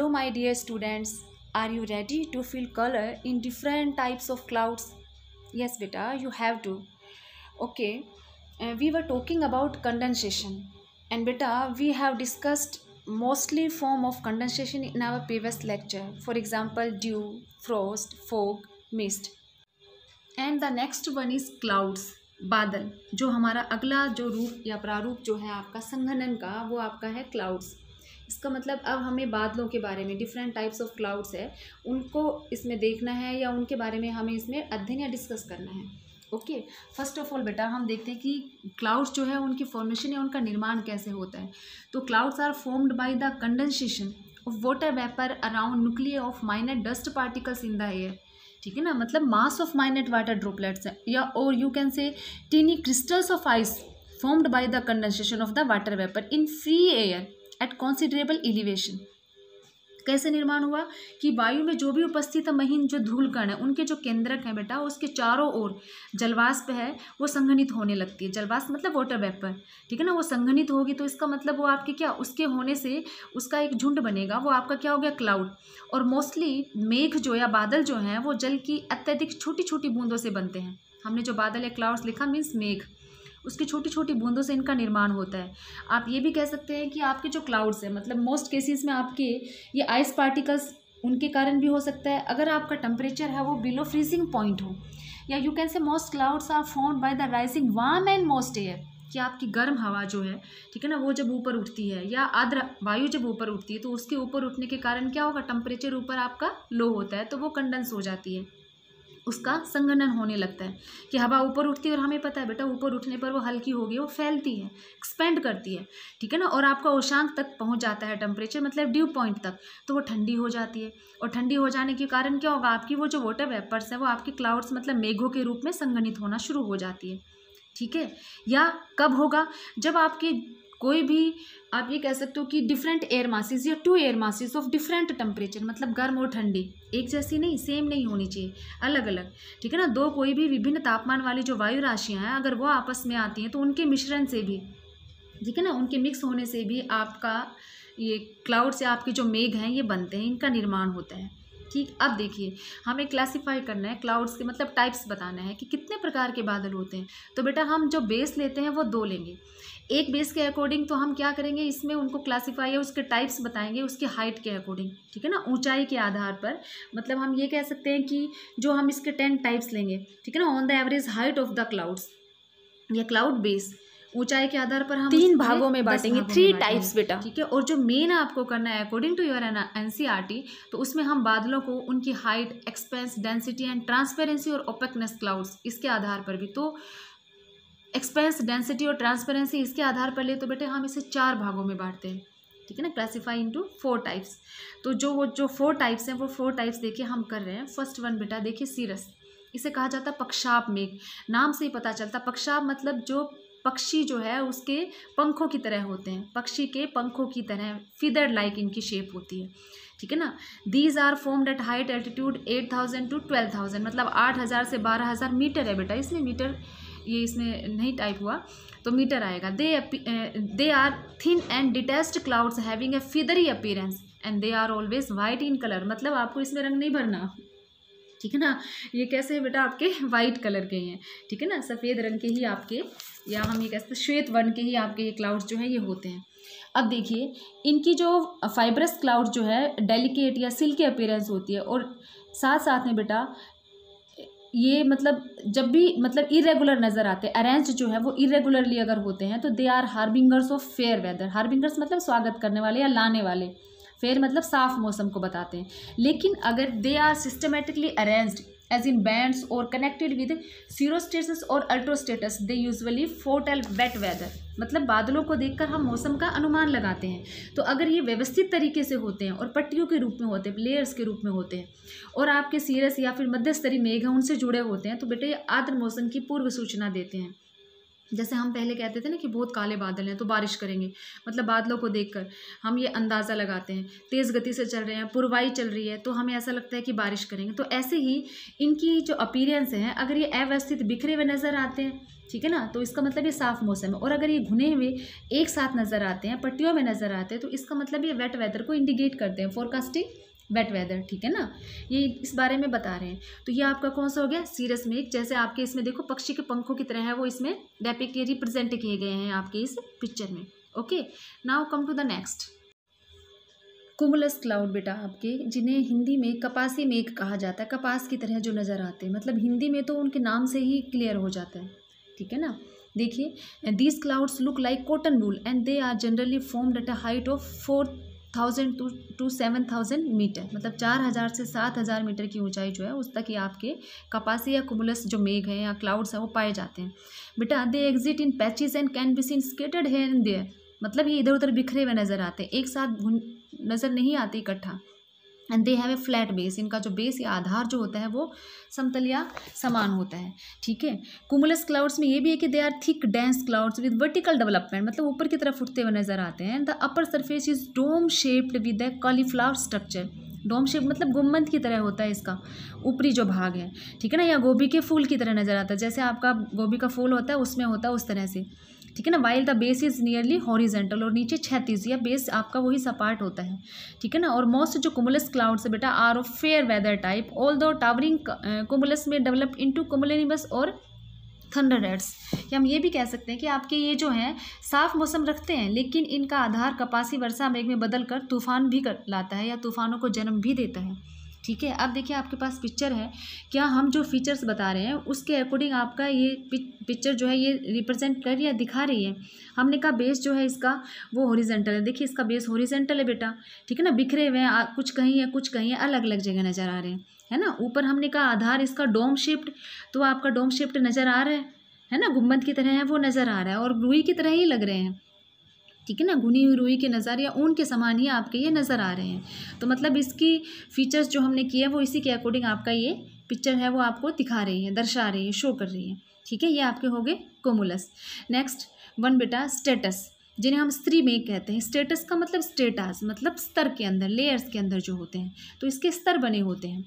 Hello my dear students are you ready to feel colour in different types of clouds yes बेटा you have to okay we were talking about condensation and बेटा we have discussed mostly form of condensation in our previous lecture for example dew frost fog mist and the next one is clouds बादल जो हमारा अगला जो रूप या प्रारूप जो है आपका संघनन का वो आपका है क्लाउड्स इसका मतलब अब हमें बादलों के बारे में डिफरेंट टाइप्स ऑफ क्लाउड्स है उनको इसमें देखना है या उनके बारे में हमें इसमें अध्ययन या डिस्कस करना है ओके फर्स्ट ऑफ ऑल बेटा हम देखते हैं कि क्लाउड्स जो है उनकी फॉर्मेशन या उनका निर्माण कैसे होता है तो clouds are formed by the condensation of water vapour around nuclear of minor dust particles in the air ठीक है ना मतलब mass of minute water droplets है या और you can say tiny crystals of ice formed by the condensation of the water vapour in free air at considerable elevation कैसे निर्माण हुआ कि वायु में जो भी उपस्थित महीन जो धूल कण है उनके जो केंद्रक हैं बेटा उसके चारों ओर जलवाष्प है वो संघनित होने लगती है जलवाष्प मतलब वाटर वेपर ठीक है ना वो संघनित होगी तो इसका मतलब वो आपके क्या उसके होने से उसका एक झुंड बनेगा वो आपका क्या हो गया क्लाउड और मोस्टली मेघ जो या बादल जो हैं वो जल की अत्यधिक छोटी छोटी बूंदों से बनते हैं हमने जो बादल या क्लाउड्स लिखा मीन्स मेघ उसकी छोटी छोटी बूंदों से इनका निर्माण होता है आप ये भी कह सकते हैं कि आपके जो क्लाउड्स हैं मतलब मोस्ट केसेस में आपके ये आइस पार्टिकल्स उनके कारण भी हो सकता है अगर आपका टेम्परेचर है वो बिलो फ्रीजिंग पॉइंट हो या you can say most clouds are form by the rising warm and moist air कि आपकी गर्म हवा जो है ठीक है ना वो जब ऊपर उठती है या आद्र वायु जब ऊपर उठती है तो उसके ऊपर उठने के कारण क्या होगा टेम्परेचर ऊपर आपका लो होता है तो वो कंडेंस हो जाती है उसका संगणन होने लगता है कि हवा ऊपर उठती है और हमें पता है बेटा ऊपर उठने पर वो हल्की होगी वो फैलती है एक्सपेंड करती है ठीक है ना और आपका ओशांक तक पहुँच जाता है टेम्परेचर मतलब ड्यू पॉइंट तक तो वो ठंडी हो जाती है और ठंडी हो जाने के कारण क्या होगा आपकी वो जो वाटर वेपर्स है वो आपके क्लाउड्स मतलब मेघों के रूप में संगणित होना शुरू हो जाती है ठीक है या कब होगा जब आपके कोई भी आप ये कह सकते हो कि डिफरेंट एयर मासिस या two air masses of different temperature मतलब गर्म और ठंडी एक जैसी नहीं सेम नहीं होनी चाहिए अलग अलग ठीक है ना दो कोई भी विभिन्न तापमान वाली जो वायु राशियाँ हैं अगर वो आपस में आती हैं तो उनके मिश्रण से भी ठीक है ना उनके मिक्स होने से भी आपका ये क्लाउड से आपके जो मेघ हैं ये बनते हैं इनका निर्माण होता है ठीक अब देखिए हमें क्लासिफाई करना है क्लाउड्स के मतलब टाइप्स बताना है कि कितने प्रकार के बादल होते हैं तो बेटा हम जो बेस लेते हैं वो दो लेंगे एक बेस के अकॉर्डिंग तो हम क्या करेंगे इसमें उनको क्लासीफाई या उसके टाइप्स बताएंगे उसके हाइट के अकॉर्डिंग ठीक है ना ऊंचाई के आधार पर मतलब हम ये कह सकते हैं कि जो हम इसके टेन टाइप्स लेंगे ठीक है ना on the average height of the clouds या क्लाउड बेस ऊंचाई के आधार पर हम तीन भागों में बांटेंगे थ्री टाइप्स बेटा ठीक है और जो मेन आपको करना है अकॉर्डिंग टू योर एन तो उसमें हम बादलों को उनकी height expanse density and transparency और ओपेकनेस क्लाउड्स इसके आधार पर भी तो एक्सपेंस डेंसिटी और ट्रांसपेरेंसी इसके आधार पर ले तो बेटे हम इसे चार भागों में बांटते हैं ठीक है ना क्लासीफाई इंटू फोर टाइप्स तो जो वो जो फोर टाइप्स हैं वो फोर टाइप्स देखिए हम कर रहे हैं फर्स्ट वन बेटा देखिए सीरस इसे कहा जाता है पक्षाप मेघ नाम से ही पता चलता पक्षाप मतलब जो पक्षी जो है उसके पंखों की तरह होते हैं पक्षी के पंखों की तरह फिदर लाइक इनकी शेप होती है ठीक है ना these are formed at height altitude eight thousand to twelve thousand मतलब आठ हज़ार से बारह हज़ार मीटर है बेटा इसलिए मीटर ये इसमें नहीं टाइप हुआ तो मीटर आएगा they they are thin and detached clouds having a feathery appearance and they are always white in colour मतलब आपको इसमें रंग नहीं भरना ठीक है ना ये कैसे है बेटा आपके वाइट कलर के हैं ठीक है ना सफ़ेद रंग के ही आपके या हम ये कह सकते श्वेत वर्ण के ही आपके ये क्लाउड्स जो हैं ये होते हैं अब देखिए इनकी जो फाइबरस क्लाउड जो है डेलिकेट या सिल्की अपीयरेंस होती है और साथ साथ में बेटा ये मतलब जब भी मतलब इरेगुलर नज़र आते हैं अरेंज जो है वो इरेगुलरली अगर होते हैं तो they are harbingers of fair weather harbingers मतलब स्वागत करने वाले या लाने वाले फेयर मतलब साफ मौसम को बताते हैं लेकिन अगर they are systematically arranged as bands और कनेक्टेड विद सीरो स्टेटस और altostratus they usually foretell wet weather मतलब बादलों को देखकर हम मौसम का अनुमान लगाते हैं तो अगर ये व्यवस्थित तरीके से होते हैं और पट्टियों के रूप में होते हैं लेयर्स के रूप में होते हैं और आपके सीरस या फिर मध्यस्तरी मेघ उनसे जुड़े होते हैं तो बेटे ये आर्द्र मौसम की पूर्व सूचना देते हैं जैसे हम पहले कहते थे ना कि बहुत काले बादल हैं तो बारिश करेंगे मतलब बादलों को देखकर हम ये अंदाज़ा लगाते हैं तेज़ गति से चल रहे हैं पुरवाई चल रही है तो हमें ऐसा लगता है कि बारिश करेंगे तो ऐसे ही इनकी जो अपीरेंस है अगर ये अव्यवस्थित बिखरे हुए नज़र आते हैं ठीक है ना तो इसका मतलब ये साफ़ मौसम है और अगर ये घुने हुए एक साथ नज़र आते हैं पट्टियों में नज़र आते हैं तो इसका मतलब ये वेट वेदर को इंडिकेट करते हैं फोरकास्टिंग वेट वेदर ठीक है ना ये इस बारे में बता रहे हैं तो ये आपका कौन सा हो गया सीरस मेघ जैसे आपके इसमें देखो पक्षी के पंखों की तरह है वो इसमें डेपिक रिप्रेजेंट किए गए हैं आपके इस पिक्चर में okay now come to the next cumulus cloud बेटा आपके जिन्हें हिंदी में कपासी मेक कहा जाता है कपास की तरह जो नज़र आते हैं मतलब हिंदी में तो उनके नाम से ही क्लियर हो जाता है ठीक है ना देखिए these clouds look like cotton wool and they are generally formed at a height of four thousand to to seven thousand metre मतलब चार हज़ार से सात हज़ार मीटर की ऊंचाई जो है उस तक ये आपके कपासी या कुमुलस जो मेघ है या क्लाउड्स हैं वो पाए जाते हैं बेटा they exist in patches and can be seen scattered है एंड देयर मतलब ये इधर उधर बिखरे हुए नज़र आते हैं एक साथ नज़र नहीं आते इकट्ठा and they have a flat base इनका जो बेस या आधार जो होता है वो समतल या समान होता है ठीक है कुमुलस क्लाउड्स में ये भी है कि they are thick dense clouds with vertical development मतलब ऊपर की तरफ उठते हुए नजर आते हैं the upper surface is dome shaped with a cauliflower structure dome shape मतलब गुम्बद की तरह होता है इसका ऊपरी जो भाग है ठीक है ना या गोभी के फूल की तरह नजर आता है जैसे आपका गोभी का फूल होता है उसमें होता है उस तरह से ठीक है ना while the base is nearly horizontal और नीचे छत्तीस या बेस आपका वही सपाट होता है ठीक है ना और मोस्ट जो कुमुलस क्लाउड्स है बेटा are of fair weather type although towering cumulus में डेवलप इंटू कुमुलस और थंडर रेड्स या हम ये भी कह सकते हैं कि आपके ये जो हैं साफ मौसम रखते हैं लेकिन इनका आधार कपासी वर्षा मेघ में बदल कर तूफान भी कर लाता है या तूफानों को जन्म भी देता है ठीक है अब देखिए आपके पास पिक्चर है क्या हम जो फीचर्स बता रहे हैं उसके अकॉर्डिंग आपका ये पिक्चर जो है ये रिप्रेजेंट कर या दिखा रही है हमने कहा बेस जो है इसका वो हॉरिजेंटल है देखिए इसका बेस हॉरिजेंटल है बेटा ठीक है ना बिखरे हुए हैं कुछ कहीं है कुछ कहीं है अलग अलग जगह नज़र आ रहे हैं है ना ऊपर हमने कहा आधार इसका डोम शिफ्ट तो आपका डोम शिफ्ट नज़र आ रहा है है ना गुम्बद की तरह है वो नज़र आ रहा है और रुई की तरह ही लग रहे हैं ठीक है ना घुनी हुई रुई के नज़र या ऊन के समान ही आपके ये नज़र आ रहे हैं तो मतलब इसकी फ़ीचर्स जो हमने किए हैं वो इसी के अकॉर्डिंग आपका ये पिक्चर है वो आपको दिखा रही है दर्शा रही है शो कर रही है ठीक है ये आपके हो गए कोमुलस नेक्स्ट वन बेटा स्टेटस जिन्हें हम स्त्री में कहते हैं स्टेटस का मतलब स्टेटस मतलब स्तर के अंदर लेयर्स के अंदर जो होते हैं तो इसके स्तर बने होते हैं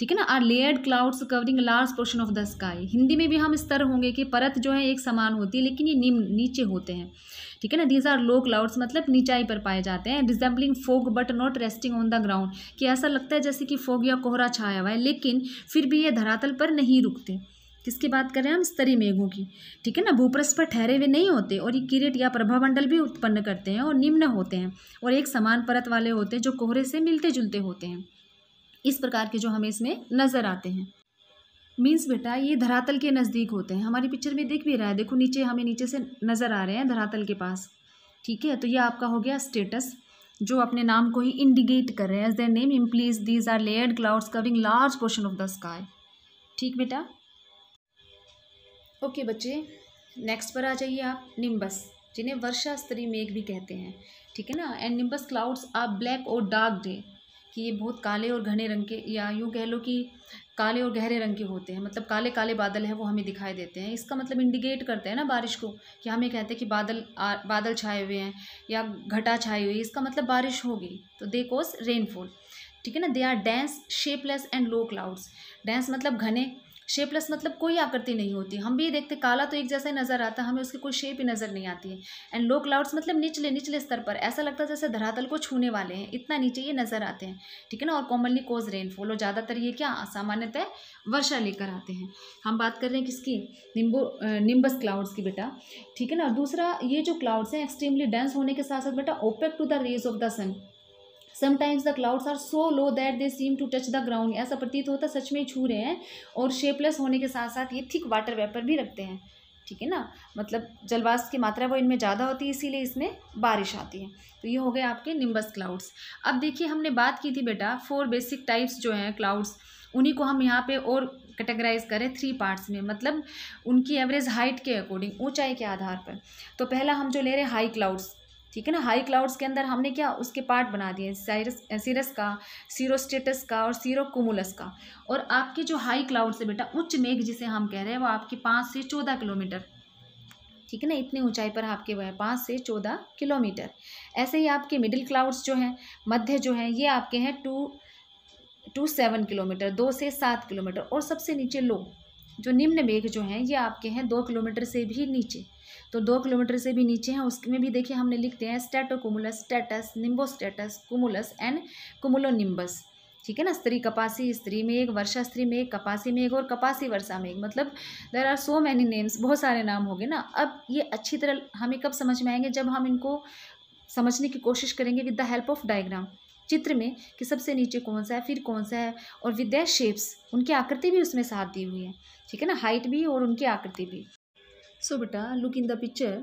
ठीक है ना are layered clouds covering large portion of the sky Hindi में भी हम स्तर होंगे कि परत जो है एक समान होती है लेकिन ये निम्न नीचे होते हैं ठीक है ना दीज आर लो क्लाउड्स मतलब नीचाई पर पाए जाते हैं resembling fog but not resting on the ground कि ऐसा लगता है जैसे कि फोग या कोहरा छाया हुआ है लेकिन फिर भी ये धरातल पर नहीं रुकते किसकी बात कर रहे हैं हम स्तरी मेघों की ठीक है ना भूपृष्ठ पर ठहरे हुए नहीं होते और ये किरेट या प्रभामंडल भी उत्पन्न करते हैं और निम्न होते हैं और एक समान परत वाले होते हैं जो कोहरे से मिलते जुलते होते हैं इस प्रकार के जो हमें इसमें नज़र आते हैं मीन्स बेटा ये धरातल के नज़दीक होते हैं हमारी पिक्चर में दिख भी रहा है देखो नीचे हमें नीचे से नज़र आ रहे हैं धरातल के पास ठीक है तो ये आपका हो गया स्टेटस जो अपने नाम को ही इंडिकेट कर रहे हैं as their name implies these are layered clouds covering large portion of the sky ठीक बेटा ओके बच्चे नेक्स्ट पर आ जाइए आप निम्बस जिन्हें वर्षा स्त्री मेघ भी कहते हैं ठीक है ना and nimbus clouds are black और डार्क डे कि ये बहुत काले और घने रंग के या यूँ कह लो कि काले और गहरे रंग के होते हैं मतलब काले काले बादल हैं वो हमें दिखाई देते हैं इसका मतलब इंडिकेट करते हैं ना बारिश को कि हमें कहते हैं कि बादल आ, बादल छाए हुए हैं या घटा छाई हुई इसका मतलब बारिश होगी तो दे कोस रेनफॉल ठीक है ना they are dense shapeless and low clouds dense मतलब घने शेपलेस मतलब कोई आकृति नहीं होती हम भी ये देखते काला तो एक जैसा ही नज़र आता है हमें उसकी कोई शेप ही नज़र नहीं आती है एंड लो क्लाउड्स मतलब निचले निचले स्तर पर ऐसा लगता है जैसे धरातल को छूने वाले हैं इतना नीचे ये नज़र आते हैं ठीक है ना और कॉमनली कोज रेनफॉल और ज़्यादातर ये क्या सामान्यतः वर्षा लेकर आते हैं हम बात कर रहे हैं किसकी निम्बो निम्बस क्लाउड्स की बेटा ठीक है ना और दूसरा ये जो क्लाउड्स हैं एक्सट्रीमली डेंस होने के साथ साथ बेटा opaque to the rays of the sun sometimes the clouds are so low that they seem to touch the ground ऐसा प्रतीत होता सच में छू रहे हैं और शेपलेस होने के साथ साथ ये थिक वाटर वेपर भी रखते हैं ठीक है ना मतलब जलवास की मात्रा वो इनमें ज़्यादा होती है इसीलिए इसमें बारिश आती है तो ये हो गए आपके निम्बस क्लाउड्स अब देखिए हमने बात की थी बेटा फोर बेसिक टाइप्स जो हैं क्लाउड्स उन्हीं को हम यहाँ पे और कैटेगराइज करें थ्री पार्ट्स में मतलब उनकी एवरेज हाइट के अकॉर्डिंग ऊंचाई के आधार पर तो पहला हम जो ले रहे हैं हाई क्लाउड्स ठीक है ना हाई क्लाउड्स के अंदर हमने क्या उसके पार्ट बना दिए साइरस सीरस का सीरोस्टेटस का और सीरो कुमुलस का और आपके जो हाई क्लाउड्स है बेटा उच्च मेघ जिसे हम कह रहे हैं वो आपके पाँच से चौदह किलोमीटर ठीक है ना इतनी ऊंचाई पर आपके वह पाँच से चौदह किलोमीटर ऐसे ही आपके मिडिल क्लाउड्स जो हैं मध्य जो हैं ये आपके हैं टू टू सेवन किलोमीटर दो से सात किलोमीटर और सबसे नीचे लो जो निम्न मेघ जो हैं ये आपके हैं दो किलोमीटर से भी नीचे तो दो किलोमीटर से भी नीचे हैं उसमें भी देखिए हमने लिखते हैं stratocumulus stratus stratus cumulus and cumulonimbus ठीक है ना स्त्री कपासी स्त्री मेघ वर्षा स्त्री मेघ कपासी मेघ और कपासी वर्षा मेघ मतलब there are so many names बहुत सारे नाम होंगे ना अब ये अच्छी तरह हमें कब समझ में आएंगे जब हम इनको समझने की कोशिश करेंगे with the help of diagram चित्र में कि सबसे नीचे कौन सा है फिर कौन सा है और विद देयर शेप्स उनकी आकृति भी उसमें साथ दी हुई है ठीक है ना हाइट भी और उनकी आकृति भी सो बेटा लुक इन द पिक्चर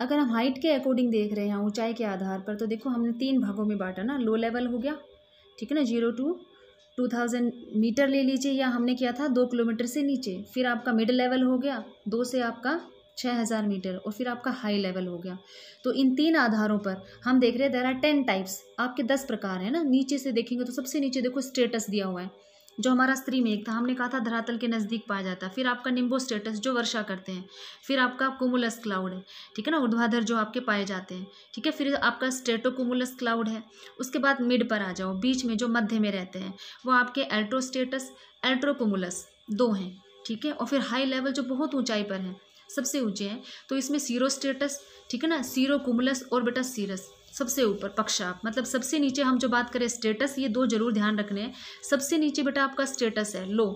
अगर हम हाइट के अकॉर्डिंग देख रहे हैं ऊंचाई के आधार पर तो देखो हमने तीन भागों में बांटा ना लो लेवल हो गया ठीक है ना zero to two thousand metre ले लीजिए या हमने किया था दो किलोमीटर से नीचे फिर आपका मिड लेवल हो गया दो से आपका छः हज़ार मीटर और फिर आपका हाई लेवल हो गया तो इन तीन आधारों पर हम देख रहे हैं देर आर टेन टाइप्स आपके दस प्रकार हैं ना नीचे से देखेंगे तो सबसे नीचे देखो स्टेटस दिया हुआ है जो हमारा स्त्री मेघ था हमने कहा था धरातल के नज़दीक पाया जाता है फिर आपका निम्बो स्टेटस जो वर्षा करते हैं फिर आपका कोमुलस क्लाउड है ठीक है ना उर्ध्वाधर जो आपके पाए जाते हैं ठीक है फिर आपका स्टेटो कोमुलस क्लाउड है उसके बाद मिड पर आ जाओ बीच में जो मध्य में रहते हैं वो आपके एल्ट्रोस्टेटस एल्ट्रोकोमुलस दो हैं ठीक है और फिर हाई लेवल जो बहुत ऊंचाई पर हैं सबसे ऊंचे हैं तो इसमें सीरो स्टेटस ठीक है ना सीरो कुमुलस और बेटा सीरस सबसे ऊपर पक्षाप मतलब सबसे नीचे हम जो बात करें स्टेटस ये दो जरूर ध्यान रखने हैं सबसे नीचे बेटा आपका स्टेटस है लो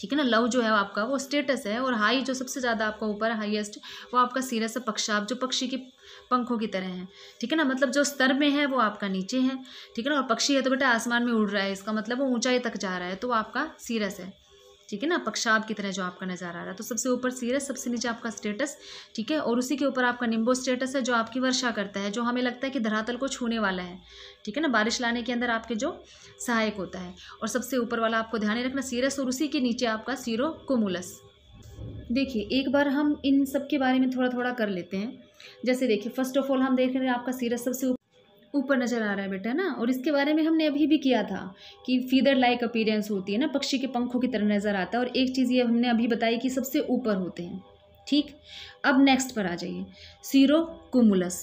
ठीक है ना लव जो है आपका वो स्टेटस है और हाई जो सबसे ज़्यादा आपका ऊपर हाईएस्ट वो आपका सीरस है पक्षाप जो पक्षी के पंखों की तरह है ठीक है ना मतलब जो स्तर में है वो आपका नीचे है ठीक है ना और पक्षी है तो बेटा आसमान में उड़ रहा है इसका मतलब वो ऊंचाई तक जा रहा है तो वो आपका सीरस है ठीक है ना पक्षाब की तरह जो आपका नज़र आ रहा है तो सबसे ऊपर सीरस सबसे नीचे आपका स्टेटस ठीक है और उसी के ऊपर आपका निम्बो स्टेटस है जो आपकी वर्षा करता है जो हमें लगता है कि धरातल को छूने वाला है ठीक है ना बारिश लाने के अंदर आपके जो सहायक होता है और सबसे ऊपर वाला आपको ध्यान रखना सीरस और उसी के नीचे आपका सीरो कोमुलस देखिए एक बार हम इन सब के बारे में थोड़ा थोड़ा कर लेते हैं जैसे देखिए फर्स्ट ऑफ ऑल हम देख रहे हैं आपका सीरस सबसे ऊपर नज़र आ रहा है बेटा ना और इसके बारे में हमने अभी भी किया था कि फीदर लाइक अपीरेंस होती है ना पक्षी के पंखों की तरह नज़र आता है और एक चीज़ ये हमने अभी बताई कि सबसे ऊपर होते हैं ठीक अब नेक्स्ट पर आ जाइए सीरो कुमुलस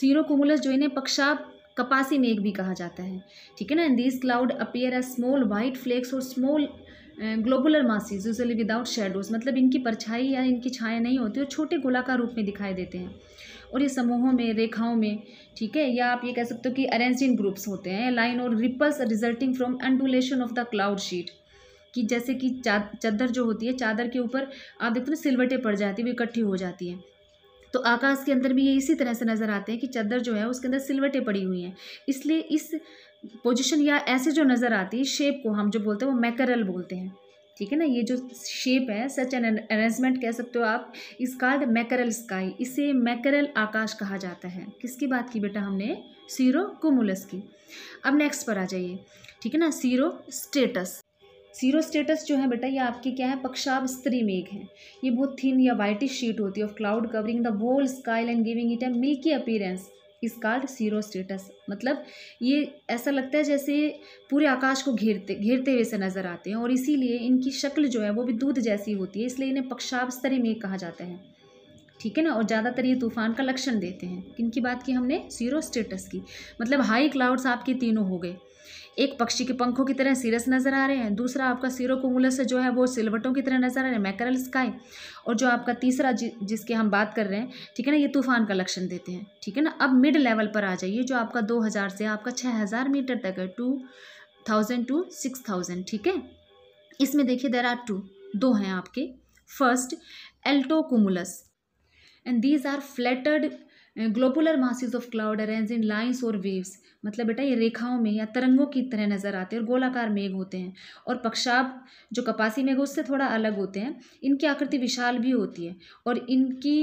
सीरो कुमुलस जो इन्हें पक्षा कपासी मेघ भी कहा जाता है ठीक है ना these cloud appear as small white flakes और small globular masses usually without shadows मतलब इनकी परछाई या इनकी छाया नहीं होती और छोटे गोलाकार रूप में दिखाई देते हैं और ये समूहों में रेखाओं में ठीक है या आप ये कह सकते हो कि अरेंज इन ग्रुप्स होते हैं लाइन और ripples resulting from undulation of the cloud sheet कि जैसे कि चादर जो होती है चादर के ऊपर आप देखते हो सिलवटें पड़ जाती है वो इकट्ठी हो जाती है तो आकाश के अंदर भी ये इसी तरह से नज़र आते हैं कि चादर जो है उसके अंदर सिलवटें पड़ी हुई हैं इसलिए इस पोजिशन या ऐसे जो नज़र आती है शेप को हम जो बोलते हैं वो मैकरल बोलते हैं ठीक है ना ये जो शेप है सच एन अरेंजमेंट कह सकते हो आप इस कार्ड मैकरल स्काई इसे मैकरल आकाश कहा जाता है किसकी बात की बेटा हमने सीरो कोमुलस की अब नेक्स्ट पर आ जाइए ठीक है ना सीरो स्टेटस सीरो स्टेटस जो है बेटा ये आपकी क्या है पक्षाब स्त्री मेघ है ये बहुत थिन या वाइटिश शीट होती है of cloud covering the whole sky and giving it a milky appearance is called cirrostratus मतलब ये ऐसा लगता है जैसे पूरे आकाश को घेरते घेरते हुए से नज़र आते हैं और इसीलिए इनकी शक्ल जो है वो भी दूध जैसी होती है इसलिए इन्हें पक्षाब स्तरी में कहा जाता है ठीक है ना और ज़्यादातर ये तूफान का लक्षण देते हैं किन की बात की हमने सीरो स्टेटस की मतलब हाई क्लाउड्स आपके तीनों हो गए एक पक्षी के पंखों की तरह सीरस नजर आ रहे हैं दूसरा आपका सीरो कुमुलस जो है वो सिलवटों की तरह नजर आ रहे हैं मैकरल स्काई और जो आपका तीसरा जि, जिसके हम बात कर रहे हैं ठीक है ना ये तूफान का लक्षण देते हैं ठीक है ना अब मिड लेवल पर आ जाइए जो आपका दो हज़ार से आपका छः हज़ार मीटर तक है two thousand to six thousand ठीक है इसमें देखिए देर आर टू दो हैं आपके first altocumulus and these are flattened globular masses of cloud arrange in lines और वेव्स मतलब बेटा ये रेखाओं में या तरंगों की तरह नज़र आते हैं और गोलाकार मेघ होते हैं और पक्षाब जो कपासी मेघ उससे थोड़ा अलग होते हैं इनकी आकृति विशाल भी होती है और इनकी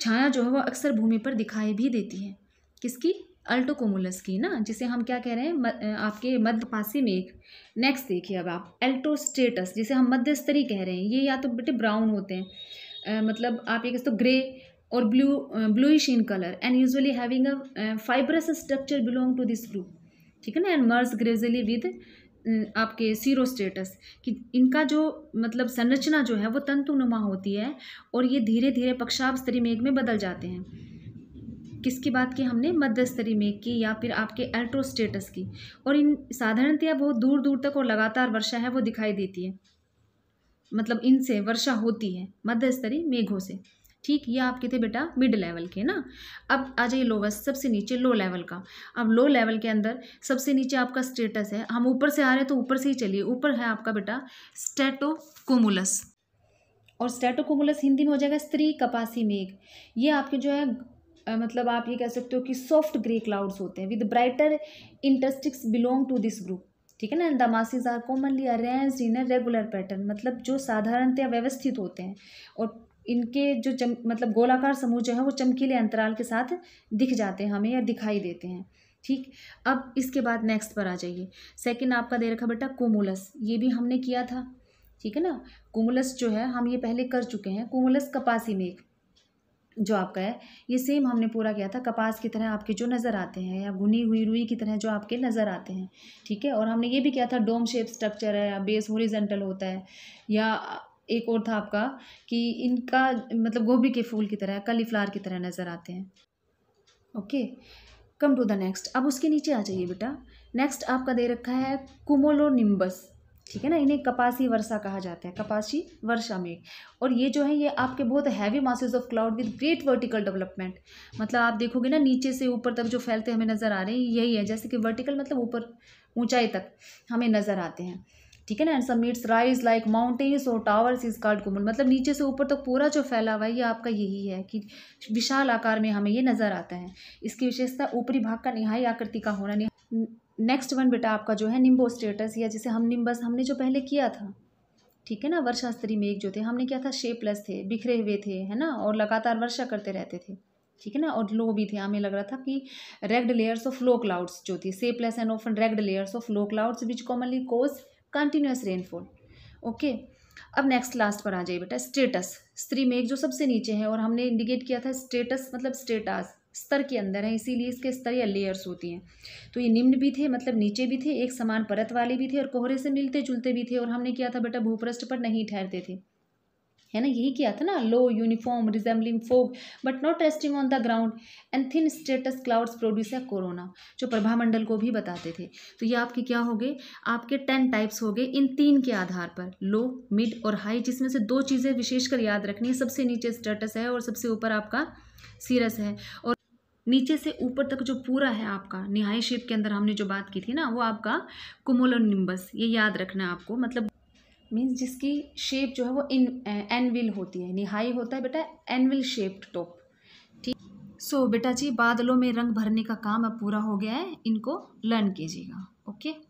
छाया जो है वो अक्सर भूमि पर दिखाई भी देती है किसकी अल्टोकोमुलस की ना जिसे हम क्या कह रहे हैं म, आपके मध्य पासी में एक नेक्स्ट देखिए अब आप एल्टोस्टेटस जिसे हम मध्य स्तरी कह रहे हैं ये या तो बेटे ब्राउन होते हैं आ, मतलब आप ये कह grey or blue uh, bluish in color and usually having a uh, fibrous structure belong to this group ठीक है ना एंड मर्स ग्रेजली विद आपके सीरो स्टेटस कि इनका जो मतलब संरचना जो है वो तंतु नुमा होती है और ये धीरे धीरे पक्षाप स्तरी मेघ में बदल जाते हैं किसकी बात की हमने मध्य स्तरी मेघ की या फिर आपके एल्ट्रोस्टेटस की और इन साधारणतया बहुत दूर दूर तक और लगातार वर्षा है वो दिखाई देती है मतलब इनसे वर्षा होती है मध्य स्तरीय मेघों से ठीक ये आपके थे बेटा मिड लेवल के ना अब आ जाइए लोवेस्ट सबसे नीचे लो लेवल का अब लो लेवल के अंदर सबसे नीचे आपका स्टेटस है हम ऊपर से आ रहे हैं तो ऊपर से ही चलिए ऊपर है आपका बेटा स्टेटोकोमुलस और स्टेटोकोमुलस हिंदी में हो जाएगा स्त्री कपासी मेघ ये आपके जो है मतलब आप ये कह सकते हो कि सॉफ्ट ग्रे क्लाउड्स होते हैं with brighter interstices belong to this group ठीक है ना the masses are commonly arrange in a regular pattern मतलब जो साधारणतया व्यवस्थित होते हैं और इनके जो चम मतलब गोलाकार समूह जो है वो चमकीले अंतराल के साथ दिख जाते हैं हमें या दिखाई देते हैं ठीक अब इसके बाद नेक्स्ट पर आ जाइए सेकंड आपका दे रखा बेटा कोमुलस ये भी हमने किया था ठीक है ना कोमुलस जो है हम ये पहले कर चुके हैं कोमुलस कपासी मेघ जो आपका है ये सेम हमने पूरा किया था कपास की तरह आपके जो नज़र आते हैं या भुनी हुई रुई की तरह जो आपके नज़र आते हैं ठीक है और हमने ये भी किया था डोम शेप स्ट्रक्चर है या बेस होरिजेंटल होता है या एक और था आपका कि इनका मतलब गोभी के फूल की तरह कलीफ्लावर की तरह नज़र आते हैं okay come to the next अब उसके नीचे आ जाइए बेटा नेक्स्ट आपका दे रखा है कुमोलो निम्बस ठीक है ना इन्हें कपासी वर्षा कहा जाता है कपासी वर्षा में और ये जो है ये आपके बहुत heavy masses of cloud with great vertical development मतलब आप देखोगे ना नीचे से ऊपर तक जो फैलते हमें नज़र आ रहे हैं यही है जैसे कि वर्टिकल मतलब ऊपर ऊंचाई तक हमें नज़र आते हैं ठीक है ना and summits rise like mountains और टावर्स इज कार्ड गुमन मतलब नीचे से ऊपर तक तो पूरा जो फैला हुआ है ये आपका यही है कि विशाल आकार में हमें ये नज़र आता है इसकी विशेषता ऊपरी भाग का निहाई आकृति का होना नेक्स्ट वन बेटा आपका जो है निम्बो स्टेटस या जिसे हम निम्बस हमने जो पहले किया था ठीक है ना वर्षास्त्री एक जो थे हमने क्या था शेपलेस थे बिखरे हुए थे है ना और लगातार वर्षा करते रहते थे ठीक है ना और लो भी थे हमें लग रहा था कि red layers of low clouds जो थी shapeless and often red layers of low clouds which commonly cause continuous rainfall okay अब नेक्स्ट लास्ट पर आ जाइए बेटा स्टेटस स्त्री मेघ जो सबसे नीचे है और हमने इंडिकेट किया था स्टेटस मतलब स्टेटास स्तर के अंदर है इसीलिए इसके स्तर या लेयर्स होती हैं तो ये निम्न भी थे मतलब नीचे भी थे एक समान परत वाले भी थे और कोहरे से मिलते जुलते भी थे और हमने किया था बेटा भूपृष्ठ पर नहीं ठहरते थे है ना यही किया था ना low uniform resembling fog but not resting on the ground and thin stratus clouds produce है कोरोना जो प्रभामंडल को भी बताते थे तो ये आपके क्या हो गए आपके टेन टाइप्स हो गए इन तीन के आधार पर लो मिड और हाई जिसमें से दो चीज़ें विशेषकर याद रखनी है सबसे नीचे स्टेटस है और सबसे ऊपर आपका सीरस है और नीचे से ऊपर तक जो पूरा है आपका निहाई शेप के अंदर हमने जो बात की थी ना वो आपका कुमोलोनिम्बस ये याद रखना है आपको मतलब मीन्स जिसकी शेप जो है वो इन एनविल eh, होती है निहाई होता है बेटा एनविल शेप्ड टॉप ठीक सो so, बेटा जी बादलों में रंग भरने का काम अब पूरा हो गया है इनको लर्न कीजिएगा ओके okay?